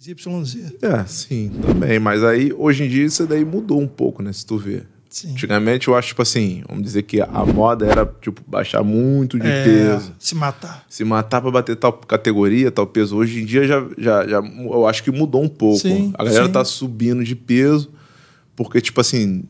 YZ. É, sim, também. Mas aí, hoje em dia, isso daí mudou um pouco, né? Se tu vê. Sim. Antigamente, eu acho, tipo assim, vamos dizer que a moda era, tipo, baixar muito de é, peso. Se matar. Se matar pra bater tal categoria, tal peso. Hoje em dia, já, já, já eu acho que mudou um pouco. Sim, a galera sim. tá subindo de peso, porque, tipo assim,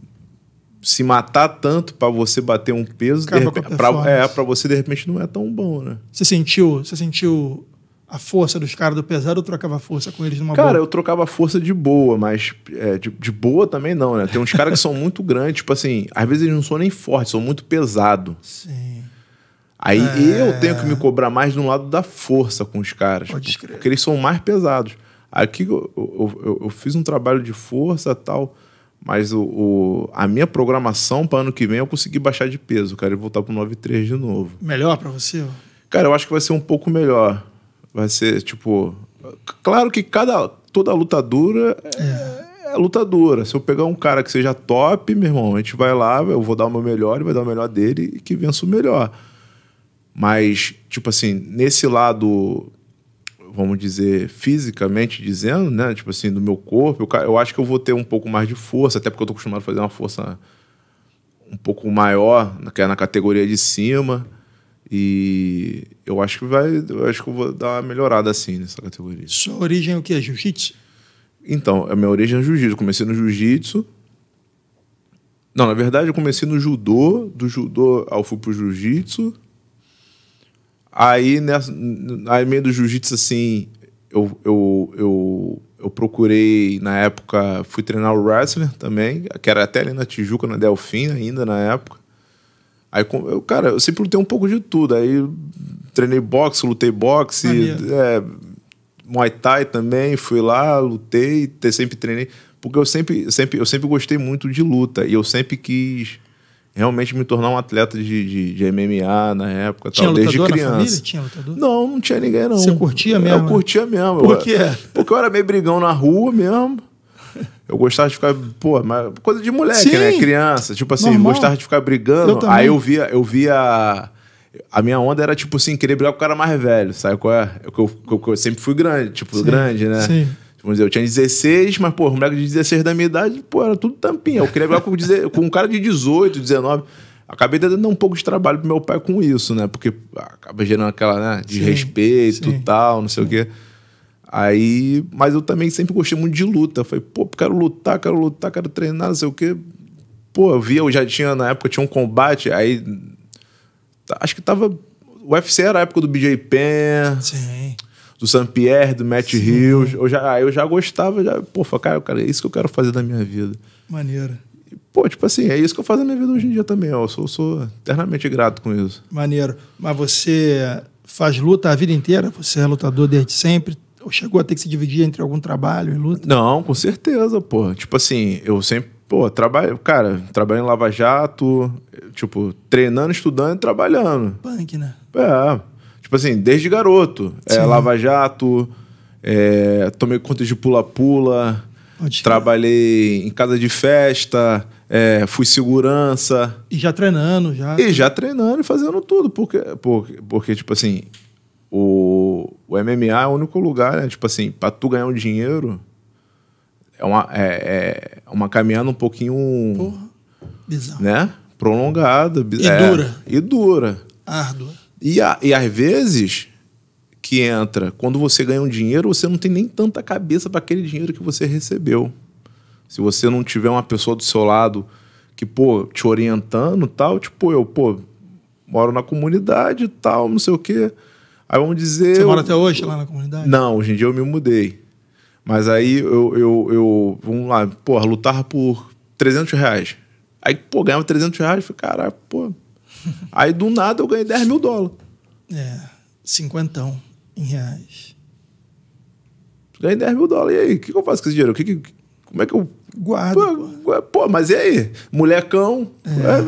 se matar tanto para você bater um peso, repente, pra, é, pra você, de repente, não é tão bom, né? Você sentiu, você sentiu a força dos caras do pesado ou trocava força com eles numa Cara, boa? eu trocava força de boa, mas é, de, de, boa também não, né? Tem uns caras que são muito grandes, tipo assim, às vezes eles não são nem fortes, são muito pesados Sim. Aí é... eu tenho que me cobrar mais no lado da força com os caras. Pode porque, tipo, porque eles são mais pesados. Aqui eu, eu, eu, eu fiz um trabalho de força tal, mas o, o a minha programação para ano que vem eu consegui baixar de peso, cara, e voltar pro 9,3 de novo. Melhor para você? Cara, eu acho que vai ser um pouco melhor Vai ser, tipo. Claro que cada, toda dura é, é, é dura Se eu pegar um cara que seja top, meu irmão, a gente vai lá, eu vou dar o meu melhor, e vai dar o melhor dele e que vença o melhor. Mas, tipo assim, nesse lado, vamos dizer, fisicamente dizendo, né? Tipo assim, do meu corpo, eu, eu acho que eu vou ter um pouco mais de força, até porque eu tô acostumado a fazer uma força um pouco maior, que é na categoria de cima. E eu acho que vai. Eu acho que eu vou dar uma melhorada assim nessa categoria. Sua origem é o que? É jiu-jitsu? Então, a minha origem é jiu-jitsu. Comecei no jiu-jitsu. Não, na verdade eu comecei no judô, do judô eu fui pro jiu-jitsu. Aí, nessa, aí meio do jiu-jitsu, assim, eu, eu, eu, eu, procurei, na época, fui treinar o wrestler também, que era até ali na Tijuca, na Delfim, ainda na época. Aí, eu, cara, eu sempre lutei um pouco de tudo. Aí treinei boxe, lutei boxe, é, Muay Thai também, fui lá, lutei, sempre treinei. Porque eu sempre, sempre, eu sempre gostei muito de luta. E eu sempre quis realmente me tornar um atleta de, de, de MMA na época, tinha tal, desde criança. Tinha lutador? Não, não tinha ninguém, não. Você curtia mesmo? Eu né? curtia mesmo. Por quê? Eu, porque eu era meio brigão na rua mesmo. Eu gostava de ficar, pô, mas coisa de moleque, né? Sim. né? Criança, tipo assim, Normal. gostava de ficar brigando. Eu aí eu via, eu via a minha onda era, tipo assim, querer brigar com o cara mais velho, sabe qual é? é eu, eu, eu sempre fui grande, tipo, Sim. grande, né? Sim. Tipo, vamos dizer, eu tinha 16, mas, pô, um moleque de 16 da minha idade, pô, era tudo tampinha. Eu queria brigar com, com um cara de 18, 19. Acabei dando um pouco de trabalho pro meu pai com isso, né? Porque acaba gerando aquela, né, de respeito e tal, não sei sim. o quê. Aí, mas eu também sempre gostei muito de luta. falei, pô, quero lutar, quero lutar, quero treinar, não sei o quê. Pô, eu via, eu já tinha, na época, tinha um combate, aí. Tá, acho que tava. O UFC era a época do BJ Penn. Sim. Do Sam Pierre, do Matt Sim. Hills. Eu já, eu já gostava, já, pô, falei, cara, cara, é isso que eu quero fazer da minha vida. Maneiro. Pô, tipo assim, é isso que eu faço na minha vida hoje em dia também. Ó. Eu sou, sou eternamente grato com isso. Maneiro. Mas você faz luta a vida inteira? Você é lutador desde sempre? Ou chegou a ter que se dividir entre algum trabalho e luta? Não, com certeza, pô. Tipo assim, eu sempre, pô, trabalho, cara, trabalho em Lava Jato, tipo, treinando, estudando e trabalhando. Punk, né? É. Tipo assim, desde garoto. É, Sim. É, Lava Jato, é, tomei conta de pula-pula, trabalhei em casa de festa, é, fui segurança. E já treinando, já. E já treinando e fazendo tudo, porque, porque, porque tipo assim, o o MMA é o único lugar, né? Tipo assim, pra tu ganhar um dinheiro, é uma, é, é uma caminhada um pouquinho. Porra, bizarro. Né? Prolongada. E é, dura. E dura. Árdua. E, a, e às vezes que entra, quando você ganha um dinheiro, você não tem nem tanta cabeça para aquele dinheiro que você recebeu. Se você não tiver uma pessoa do seu lado que, pô, te orientando tal, tipo eu, pô, moro na comunidade e tal, não sei o quê Aí vamos dizer. Você mora até hoje lá na comunidade? Não, hoje em dia eu me mudei. Mas aí eu, eu, eu vamos lá, porra, lutava por 300 reais. Aí, pô, ganhava 300 reais, falei, caralho, pô. aí do nada eu ganhei 10 mil dólares. É, cinquentão em reais. Ganhei 10 mil dólares, e aí? O que, que, eu faço com esse dinheiro? Que, que, como é que eu. Guardo. Pô, pô mas e aí? Molecão. É. É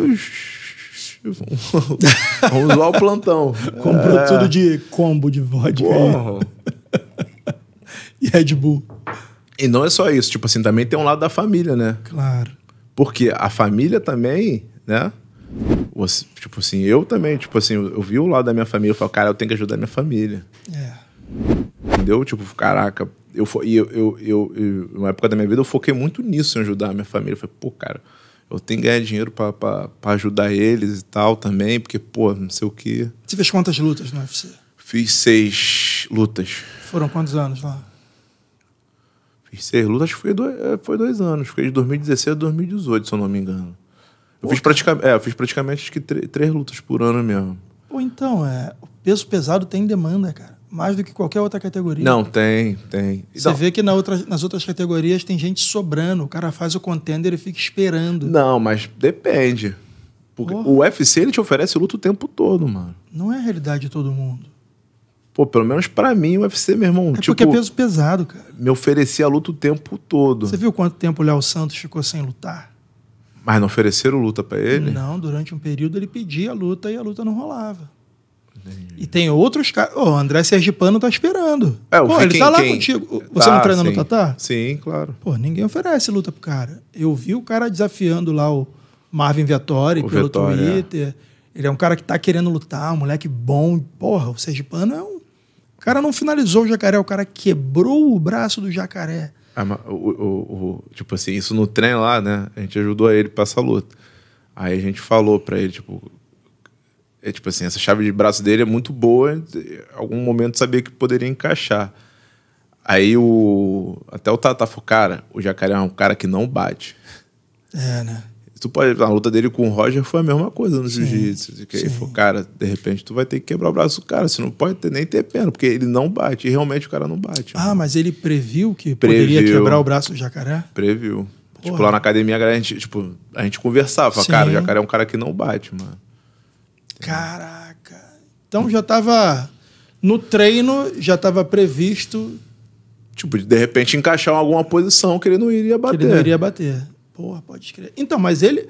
vamos lá o plantão. Comprou é. tudo de combo de vodka. e Red Bull. E não é só isso, tipo assim, também tem um lado da família, né? Claro. Porque a família também, né? Você, tipo assim, eu também, tipo assim, eu vi o lado da minha família, eu falo, cara, eu tenho que ajudar minha família. É. Entendeu? Tipo, caraca, eu, eu, eu, eu, eu, época da minha vida eu foquei muito nisso, em ajudar a minha família. Eu falei, pô, cara, eu tenho que ganhar dinheiro para ajudar eles e tal também, porque, pô, não sei o quê. Você fez quantas lutas no UFC? Fiz seis lutas. Foram quantos anos lá? Fiz seis lutas, foi dois, é, foi dois anos. Fiquei de 2016 a 2018, se eu não me engano. Eu fiz, praticam, é, eu fiz praticamente que três, lutas por ano mesmo. Pô, então, é, o peso pesado tem demanda, cara mais do que qualquer outra categoria. Não, tem, tem. Você vê que na outra, nas outras categorias tem gente sobrando. O cara faz o contender e fica esperando. Não, mas depende. Porque o UFC ele te oferece luta o tempo todo, mano. Não é a realidade de todo mundo. Pô, pelo menos para mim, o UFC, meu irmão. É tipo, porque é peso pesado, cara. Me oferecia luta o tempo todo. Você viu quanto tempo o Léo Santos ficou sem lutar? Mas não ofereceram luta para ele? Não, durante um período ele pedia a luta e a luta não rolava. E tem outros caras. Oh, o André Sergipano tá esperando. É, o Pô, ele quem, tá lá quem? contigo. Ah, você tá, não treina sim. no Tatá? Sim, claro. Pô, ninguém oferece luta pro cara. Eu vi o cara desafiando lá o Marvin Vettori o pelo Vettori, é. Twitter. É. Ele é um cara que tá querendo lutar, um moleque bom. Porra, o Sergipano é um. O cara não finalizou o jacaré, o cara quebrou o braço do jacaré. Ah, o, o, o, tipo assim, isso no trem lá, né? A gente ajudou ele pra essa luta. Aí a gente falou pra ele, tipo, é tipo assim, essa chave de braço dele é muito boa. Em algum momento sabia que poderia encaixar. Aí o. Até o Tata falou, cara, o jacaré é um cara que não bate. É, né? Tu pode, a luta dele com o Roger foi a mesma coisa no jiu-jitsu. Ele falou, cara, de repente tu vai ter que quebrar o braço do cara. Você não pode ter, nem ter pena, porque ele não bate. E realmente o cara não bate. Ah, mano. mas ele previu que previu, poderia quebrar o braço do jacaré? Previu. Tipo, Porra. Tipo, lá na academia, a, gente, tipo, a gente conversava. Falava, cara, o jacaré é um cara que não bate, mano. Caraca! Então já estava no treino, já estava previsto. Tipo, de repente encaixar em alguma posição que ele não iria bater. Que ele não iria bater. Porra, pode crer. Então, mas ele.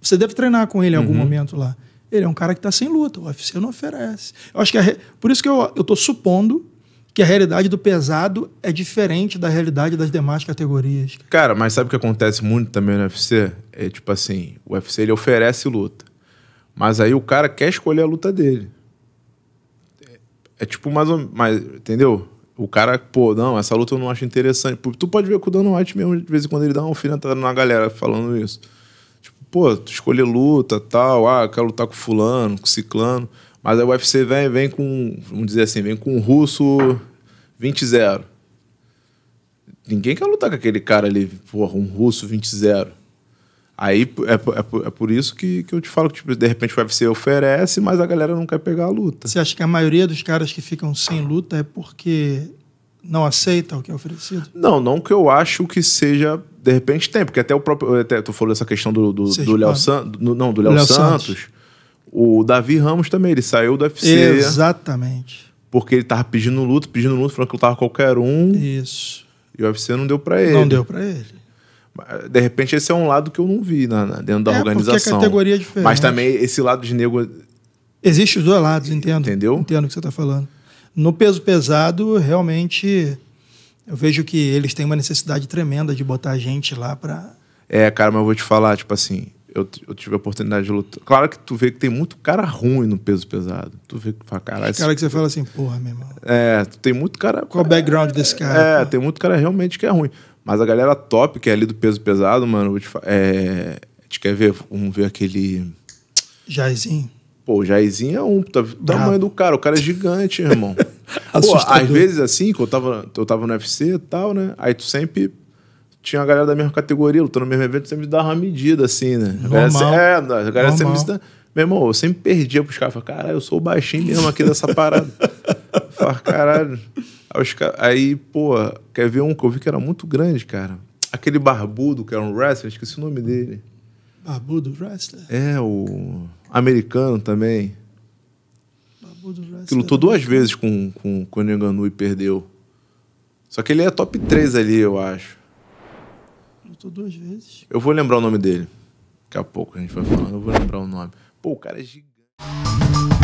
Você deve treinar com ele em algum uhum. momento lá. Ele é um cara que está sem luta, o UFC não oferece. Eu acho que re... Por isso que eu estou supondo que a realidade do pesado é diferente da realidade das demais categorias. Cara, mas sabe o que acontece muito também no UFC? É tipo assim, o UFC ele oferece luta. Mas aí o cara quer escolher a luta dele. É, é tipo mais ou menos. entendeu? O cara, pô, não, essa luta eu não acho interessante. Tu pode ver com o Dano White mesmo, de vez em quando ele dá uma alfinetada na galera falando isso. Tipo, pô, tu escolher luta, tal, ah, quero lutar com fulano, com ciclano. Mas aí o UFC vem, vem com, vamos dizer assim, vem com um russo 20-0. Ninguém quer lutar com aquele cara ali, porra, um russo 20-0. Aí é, é, é, por isso que, que eu te falo que tipo, de repente o UFC oferece, mas a galera não quer pegar a luta. Você acha que a maioria dos caras que ficam sem luta é porque não aceita o que é oferecido? Não, não que eu acho que seja. De repente tem, porque até o próprio. Até, tu falou essa questão do, do, do Léo Não, do Léo Santos. Santos. O Davi Ramos também, ele saiu do UFC. Exatamente. Porque ele tava pedindo luta, pedindo luta, falando que lutava qualquer um. Isso. E o UFC não deu para ele. Não deu para ele. De repente, esse é um lado que eu não vi na, na dentro da é, organização. É categoria é diferente. Mas também esse lado de nego. Existe os dois lados, entendo. Entendeu? Entendo o que você está falando. No peso pesado, realmente, eu vejo que eles têm uma necessidade tremenda de botar gente lá para. É, cara, mas eu vou te falar, tipo assim, eu, eu, tive a oportunidade de lutar. Claro que tu vê que tem muito cara ruim no peso pesado. Tu vê que fala, caralho. Esse cara que você fala assim, porra, meu irmão. É, tu tem muito cara. Qual o background desse cara? É, pô? tem muito cara realmente que é ruim. Mas a galera top, que é ali do peso pesado, mano, te é... a gente quer ver, vamos ver aquele... Jairzinho? Pô, o Jairzinho é um, tá, tamanho do cara, o cara é gigante, irmão. Pô, às vezes assim, que eu tava, eu tava no UFC e tal, né? Aí tu sempre tinha a galera da mesma categoria, lutando no mesmo evento, sempre dava uma medida, assim, né? Normal. A galera, é, a galera sempre Meu irmão, eu sempre perdia pros caras. Falei, caralho, eu sou baixinho mesmo aqui dessa parada. Falei, caralho. Aí, os, aí, pô, quer ver um que eu vi que era muito grande, cara? Aquele barbudo que era um wrestler, esqueci o nome dele. Barbudo wrestler? É, o americano também. Barbudo wrestler. Que lutou né? duas vezes com, com, com o Neganu e perdeu. Só que ele é top 3 ali, eu acho. Lutou duas vezes. Eu vou lembrar o nome dele. Daqui a pouco a gente vai falando, eu vou lembrar o nome. Pô, o cara é gigante.